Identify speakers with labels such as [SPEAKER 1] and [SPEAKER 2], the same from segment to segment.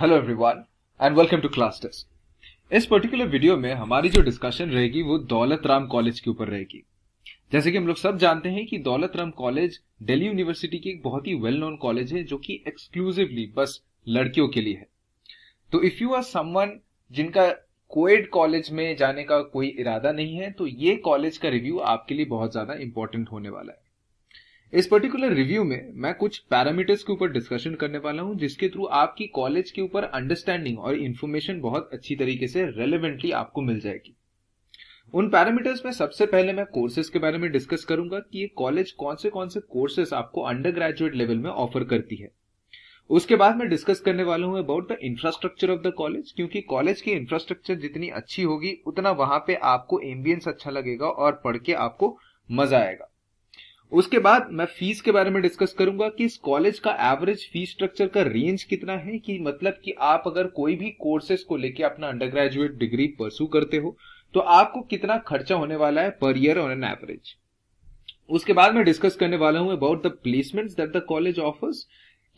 [SPEAKER 1] Hello everyone and welcome to class test इस particular video में हमारी जो डिस्कशन रहेगी वो दौलत राम कॉलेज के ऊपर रहेगी जैसे कि हम लोग सब जानते हैं कि दौलत राम कॉलेज दिल्ली यूनिवर्सिटी की एक बहुत ही वेल नोन कॉलेज है जो कि एक्सक्लूसिवली बस लड़कियों के लिए है तो इफ यू आर समवन जिनका कोएड कॉलेज में जाने का कोई इरादा नहीं है तो ये कॉलेज का रिव्यू आपके लिए बहुत ज्यादा इंपॉर्टेंट होने वाला है इस पर्टिकुलर रिव्यू में मैं कुछ पैरामीटर्स के ऊपर डिस्कशन करने वाला हूँ जिसके थ्रू आपकी कॉलेज के ऊपर अंडरस्टैंडिंग और इन्फॉर्मेशन बहुत अच्छी तरीके से रेलिवेंटली आपको मिल जाएगी उन पैरामीटर्स में सबसे पहले मैं कोर्सेज के बारे में डिस्कस करूंगा कि ये कॉलेज कौन से कौन से कोर्सेज आपको अंडर ग्रेजुएट लेवल में ऑफर करती है उसके बाद मैं डिस्कस करने वाला हूँ about the infrastructure of the college क्योंकि कॉलेज की इंफ्रास्ट्रक्चर जितनी अच्छी होगी उतना वहां पे आपको एम्बियंस अच्छा लगेगा और पढ़ के आपको मजा आएगा उसके बाद मैं फीस के बारे में डिस्कस करूंगा कि इस कॉलेज का एवरेज फी स्ट्रक्चर का रेंज कितना है कि मतलब कि आप अगर कोई भी कोर्सेज को लेके अपना अंडर ग्रेजुएट डिग्री परसू करते हो तो आपको कितना खर्चा होने वाला है per year on an average उसके बाद मैं डिस्कस करने वाला हूं about the placements that the college offers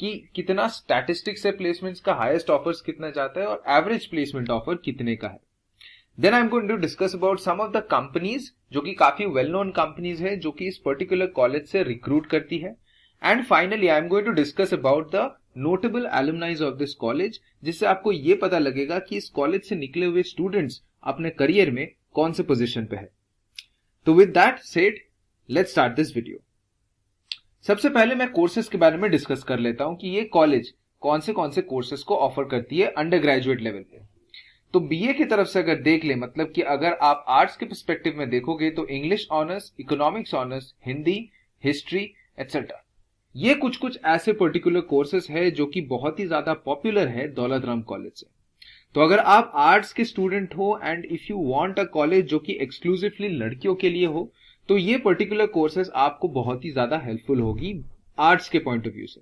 [SPEAKER 1] कि कितना स्टैटिस्टिक्स है प्लेसमेंट्स का हाईएस्ट ऑफर्स कितना जाता है और एवरेज प्लेसमेंट ऑफर कितने का है then I am going to discuss about some of the companies जो कि काफी वेल नोन कंपनीज है जो कि इस पर्टिकुलर कॉलेज से रिक्रूट करती है and finally I am going to discuss about the notable alumnis of this college जिससे आपको ये पता लगेगा कि इस कॉलेज से निकले हुए स्टूडेंट्स अपने करियर में कौन से पोजिशन पे है तो with that set let start this video सबसे पहले मैं कोर्सेज के बारे में डिस्कस कर लेता हूं कि ये कॉलेज कौन से कौन से कोर्सेज को ऑफर करती है अंडर ग्रेजुएट लेवल पे तो बीए की तरफ से अगर देख ले मतलब कि अगर आप आर्ट्स के परस्पेक्टिव में देखोगे तो English honours economics honours Hindi history etcetera ये कुछ कुछ ऐसे पर्टिकुलर कोर्सेस है जो कि बहुत ही ज्यादा पॉपुलर है दौलत राम कॉलेज से तो अगर आप आर्ट्स के स्टूडेंट हो and if you want a college जो कि एक्सक्लूसिवली लड़कियों के लिए हो तो ये पर्टिकुलर कोर्सेज आपको बहुत ही ज्यादा हेल्पफुल होगी आर्ट्स के पॉइंट ऑफ व्यू से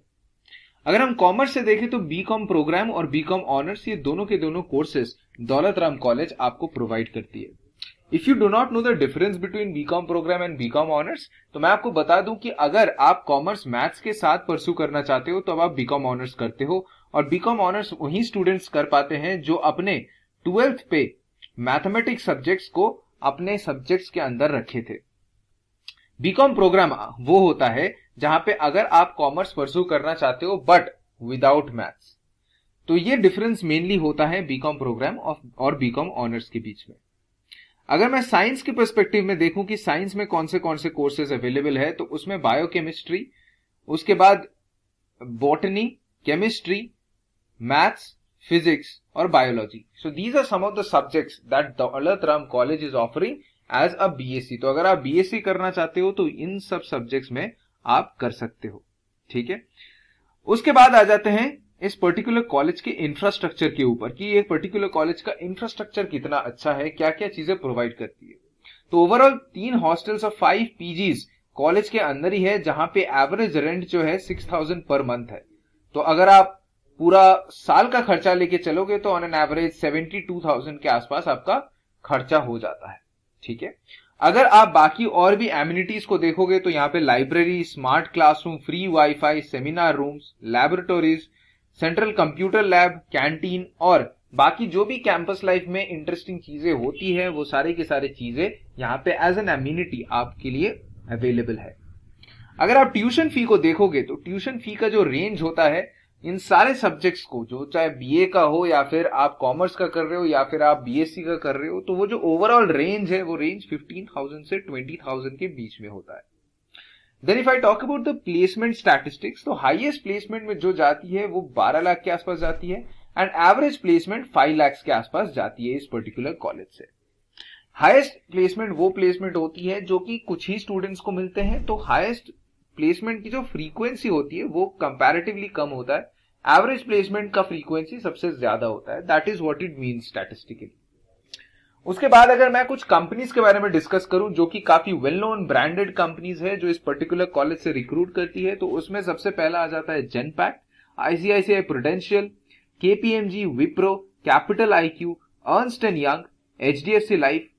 [SPEAKER 1] अगर हम कॉमर्स से देखें तो बी कॉम प्रोग्राम और बी कॉम ऑनर्स ये दोनों के दोनों कोर्सेज दौलत राम कॉलेज आपको प्रोवाइड करती है if you do not know the difference between B com programme and B com honours तो मैं आपको बता दूं कि अगर आप कॉमर्स मैथ्स के साथ परसू करना चाहते हो तो अब आप बी कॉम ऑनर्स करते हो और बी कॉम ऑनर्स वही स्टूडेंट्स कर पाते हैं जो अपने ट्वेल्थ पे मैथमेटिक्स सब्जेक्ट्स को अपने सब्जेक्ट्स के अंदर रखे थे बीकॉम प्रोग्राम वो होता है जहां पे अगर आप कॉमर्स परसू करना चाहते हो बट विदाउट मैथ्स तो ये डिफरेंस मेनली होता है बीकॉम प्रोग्राम और बीकॉम ऑनर्स के बीच में अगर मैं साइंस के परस्पेक्टिव में देखूं कि साइंस में कौन से कौन से कोर्सेज अवेलेबल है तो उसमें बायोकेमिस्ट्री उसके बाद बॉटनी केमिस्ट्री मैथ्स फिजिक्स और biology so these are some of the subjects that Daulat Ram college is offering as a BSc. तो अगर आप BSc करना चाहते हो तो इन सब सब्जेक्ट्स में आप कर सकते हो ठीक है उसके बाद आ जाते हैं इस पर्टिकुलर कॉलेज के इंफ्रास्ट्रक्चर के ऊपर कि ये पर्टिकुलर कॉलेज का इंफ्रास्ट्रक्चर कितना अच्छा है क्या क्या चीजें प्रोवाइड करती है तो ओवरऑल तीन हॉस्टल्स और फाइव पीजीज कॉलेज के अंदर ही है जहां पे एवरेज रेंट जो है सिक्स थाउजेंड पर मंथ है तो अगर आप पूरा साल का खर्चा लेके चलोगे तो on an average seventy two thousand के आसपास आपका खर्चा हो जाता है ठीक है अगर आप बाकी और भी एम्यूनिटीज को देखोगे तो यहाँ पे library smart classroom free wifi seminar rooms laboratories central computer lab canteen और बाकी जो भी कैंपस लाइफ में इंटरेस्टिंग चीजें होती है वो सारे के सारे चीजें यहाँ पे एज एन एम्यूनिटी आपके लिए अवेलेबल है अगर आप ट्यूशन फी को देखोगे तो ट्यूशन फी का जो रेंज होता है इन सारे सब्जेक्ट्स को जो चाहे बीए का हो या फिर आप कॉमर्स का कर रहे हो या फिर आप बीएससी का कर रहे हो तो वो जो ओवरऑल रेंज है वो रेंज 15,000 से 20,000 के बीच में होता है then if I talk about the placement statistics तो हाईएस्ट प्लेसमेंट में जो जाती है वो 12 लाख के आसपास जाती है एंड एवरेज प्लेसमेंट 5 लाख के आसपास जाती है इस पर्टिकुलर कॉलेज से हाईएस्ट प्लेसमेंट वो प्लेसमेंट होती है जो कि कुछ ही स्टूडेंट्स को मिलते हैं तो हाईएस्ट प्लेसमेंट की जो फ्रीक्वेंसी होती है वो कंपैरेटिवली कम होता है एवरेज प्लेसमेंट का फ्रीक्वेंसी सबसे ज्यादा होता है that is what it mean statistically उसके बाद अगर मैं कुछ कंपनीज के बारे में डिस्कस करूं जो कि काफी वेल नोन ब्रांडेड कंपनीज है जो इस पर्टिकुलर कॉलेज से रिक्रूट करती है तो उसमें सबसे पहला आ जाता है Genpact ICICI Prudential KPMG Wipro Capital IQ Ernst and Young H life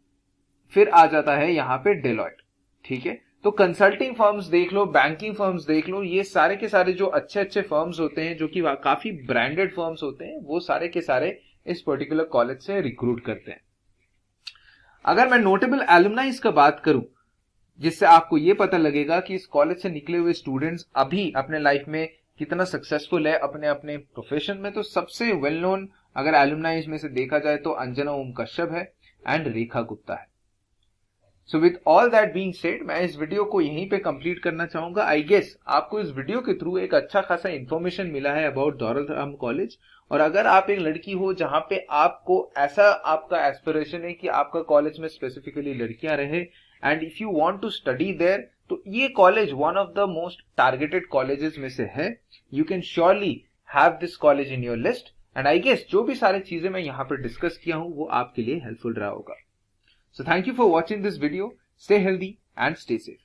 [SPEAKER 1] फिर आ जाता है यहां पे डेलॉयट ठीक है तो कंसल्टिंग फर्म्स देख लो बैंकिंग फर्म्स देख लो ये सारे के सारे जो अच्छे अच्छे फर्म्स होते हैं जो कि काफी ब्रांडेड फर्म्स होते हैं वो सारे के सारे इस पर्टिकुलर कॉलेज से रिक्रूट करते हैं अगर मैं नोटेबल एलुमनाइज का बात करूं जिससे आपको ये पता लगेगा कि इस कॉलेज से निकले हुए स्टूडेंट्स अभी अपने लाइफ में कितना सक्सेसफुल है अपने अपने प्रोफेशन में तो सबसे वेल नोन अगर एलुमनाइज में से देखा जाए तो अंजना ओम कश्यप है एंड रेखा गुप्ता है so with all that being said मैं इस वीडियो को यहीं पे कंप्लीट करना चाहूंगा आई गेस आपको इस वीडियो के थ्रू एक अच्छा खासा इन्फॉर्मेशन मिला है अबाउट दौलतराम कॉलेज और अगर आप एक लड़की हो जहां पे आपको ऐसा आपका एस्पिरेशन है कि आपका कॉलेज में स्पेसिफिकली लड़कियां रहे and if you want to study there तो ये college one of the most targeted colleges में से है you can surely have this college in your list and I guess जो भी सारी चीजें मैं यहाँ पर डिस्कस किया हूँ वो आपके लिए हेल्पफुल रहा होगा So thank you for watching this video. Stay healthy and stay safe.